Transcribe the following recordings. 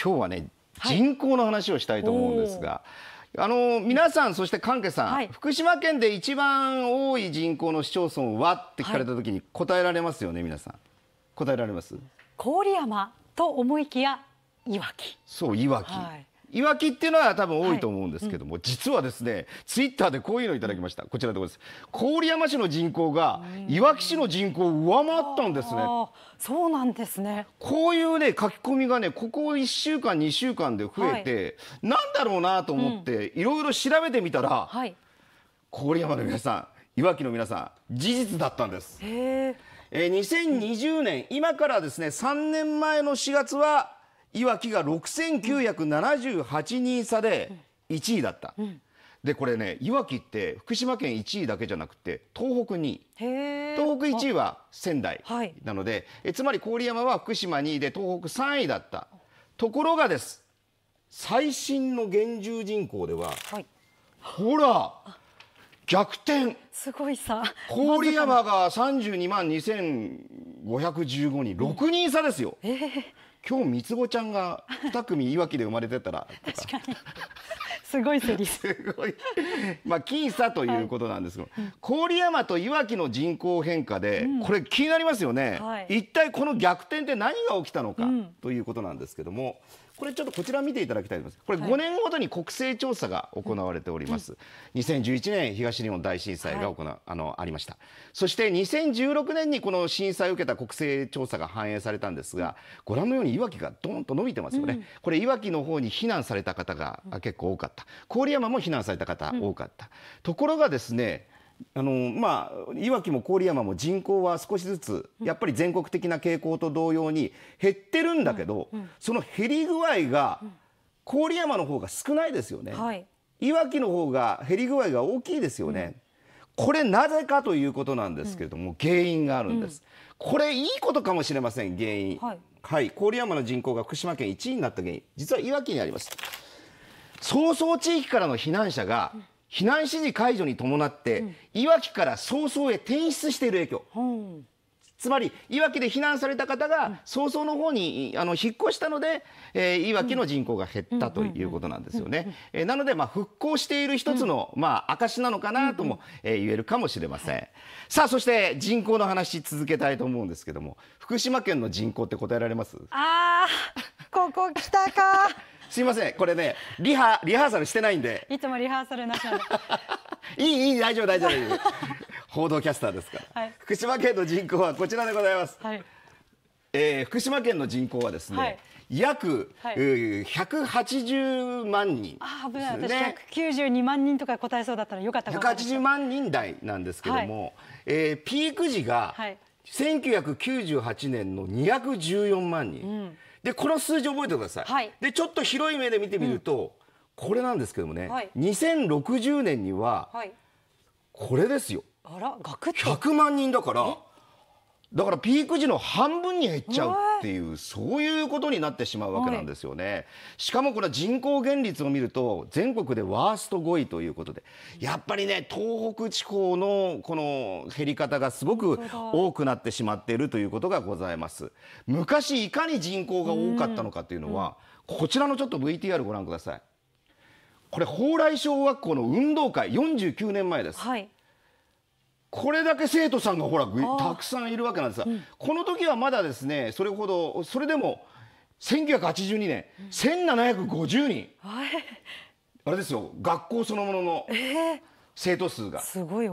今日はね人口の話をしたいと思うんですが。あの皆さん、そして関家さん、はい、福島県で一番多い人口の市町村はって聞かれた時に答えられますよね、はい、皆さん。答えられます郡山と思いきやいわき。そういわき、はい、いわきっていうのは多分多いと思うんですけども、はいうん、実はですねツイッターでこういうのをいただきましたこちらでございます郡山市の人口がいわき市の人口を上回ったんですねそうなんですねこういうね書き込みがねここ1週間2週間で増えて、はい、なんだろうなと思っていろいろ調べてみたら、はい、郡山の皆さんいわきの皆さん事実だったんです。へーえー、2020年、今からですね3年前の4月はいわきが6978人差で1位だった。でこれねいわきって福島県1位だけじゃなくて東北2位東北1位は仙台なので、はい、つまり郡山は福島2位で東北3位だったところがです最新の厳重人口では、はい、ほら逆転すごいさ郡山が32万2515人6人差ですよ、えー、今日三つ子ちゃんが2組いわきで生まれてたら確かにすごいセリすごいまあ僅差ということなんですけど、はい、郡山といわきの人口変化で、うん、これ気になりますよね、はい、一体この逆転って何が起きたのか、うん、ということなんですけどもこれちょっとこちら見ていただきたいと思います。これ5年ごとに国勢調査が行われております。2011年東日本大震災が行、はい、あのありました。そして2016年にこの震災を受けた国勢調査が反映されたんですが、ご覧のようにいわきがどんと伸びてますよね。うん、これいわきの方に避難された方が結構多かった。郡山も避難された方多かった。ところがですねあのまあ、いわきも郡山も人口は少しずつやっぱり全国的な傾向と同様に減ってるんだけど、うんうん、その減り具合が郡山の方が少ないですよね、はい、いわきの方が減り具合が大きいですよね、うん、これなぜかということなんですけれども、原因があるんです、これいいことかもしれません原因、はい、はい、郡山の人口が福島県1位になった原因実はいわきにあります。そう地域からの避難者が、避難指示解除に伴って、いわきから早々へ転出している影響。うんつまりいわきで避難された方が早々の方にあの引っ越したので、えー、いわきの人口が減ったということなんですよね。えー、なので、まあ、復興している一つの、まあ、証なのかなとも、えー、言えるかもしれません。さあそして人口の話続けたいと思うんですけども福島県の人口って答えられますあーここ来たか すいませんこれねリハリハーサルしてないんでいつもリハーサルなしる。で いいいい大丈夫大丈夫 報道キャスターですから、はい、福島県の人口はこちらでございます、はい、えー、福島県の人口はですね、はい約、はい、180万人、ね、あ危ない私192万人とか答えそうだったらよかったか180万人台なんですけども、はい、えー、ピーク時が1998年の214万人。でこの数字覚えてください、はい、でちょっと広い目で見てみると、うん、これなんですけどもね、はい、2060年には、これですよあらガクッ100万人だからだからピーク時の半分に減っちゃうっていうそういうことになってしまうわけなんですよね。しかもこれ人口減率を見ると全国でワースト5位ということでやっぱりね東北地方のこの減り方がすごく多くなってしまっているということがございます。昔いかに人口が多かったのかというのはこちらのちょっと VTR ご覧ください。これ蓬莱小学校の運動会49年前です。はいこれだけ生徒さんがほらたくさんいるわけなんですが、この時はまだですねそれほどそれでも1982年1750人、あれですよ学校そのものの生徒数が、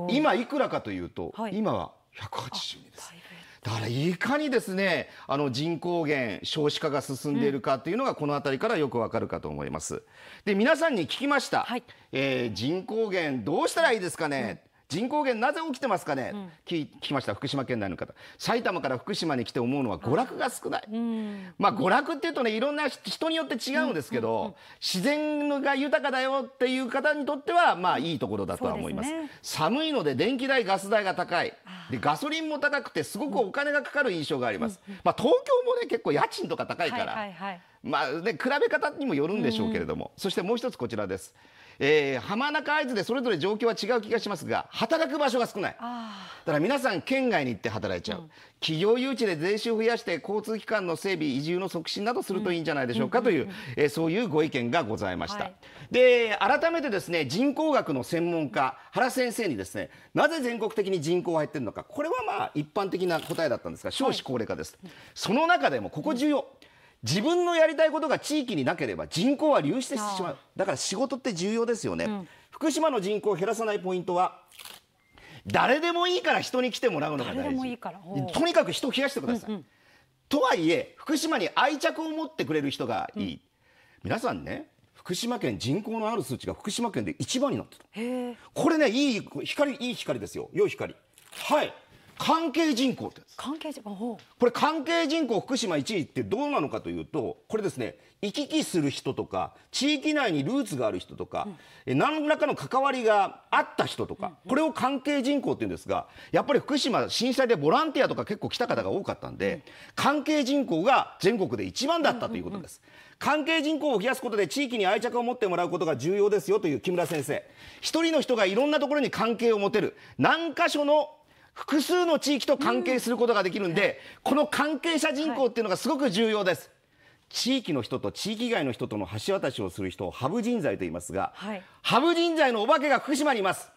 今いくらかというと、今は180人です。だからいかにですねあの人口減少子化が進んでいるかというのが、この辺りからよくわかるかと思います。で皆さんに聞きました、はい、えー、人口減どうしたらいいですかね、人口減なぜ起きてますかね、うん、聞きました福島県内の方埼玉から福島に来て思うのは娯楽が少ない、うん、まあ娯楽っていうとねいろんな人によって違うんですけど、自然が豊かだよっていう方にとってはまあいいところだとは思います、ね、寒いので電気代ガス代が高いでガソリンも高くてすごくお金がかかる印象があります、まあ東京もね結構家賃とか高いから、はいはいはい、まあね比べ方にもよるんでしょうけれども、そしてもう一つこちらです。えー、浜中会津でそれぞれ状況は違う気がしますが働く場所が少ないだから皆さん県外に行って働いちゃう、うん、企業誘致で税収増やして交通機関の整備移住の促進などするといいんじゃないでしょうかという、えー、そういうご意見がございました、はい、で改めてですね人口学の専門家原先生にですねなぜ全国的に人口が減ってるのかこれはまあ一般的な答えだったんですが少子高齢化です、はい、その中でもここ重要、うん自分のやりたいことが地域になければ人口は流出してしまうだから仕事って重要ですよね、うん、福島の人口を減らさないポイントは誰でもいいから人に来てもらうのが大事とにかく人を増やしてください、うんうん、とはいえ福島に愛着を持ってくれる人がいい、うん、皆さんね福島県人口のある数値が福島県で一番になってたこれねいい光いい光ですよ良い光はい関係人口って関係人口これ関係人口福島1位ってどうなのかというとこれですね行き来する人とか地域内にルーツがある人とか、うん、何らかの関わりがあった人とか、これを関係人口って言うんですがやっぱり福島震災でボランティアとか結構来た方が多かったんで、関係人口が全国で一番だったということです。関係人口を増やすことで地域に愛着を持ってもらうことが重要ですよという木村先生一人の人がいろんなところに関係を持てる何箇所の複数の地域と関係することができるんで、この関係者人口っていうのがすごく重要です。地域の人と地域外の人との橋渡しをする人をハブ人材と言いますが、はい、ハブ人材のお化けが福島にいます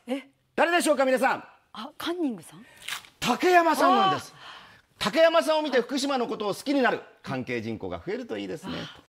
誰でしょうか皆さんあカンニングさん竹山さんなんです竹山さんを見て福島のことを好きになる関係人口が増えるといいですね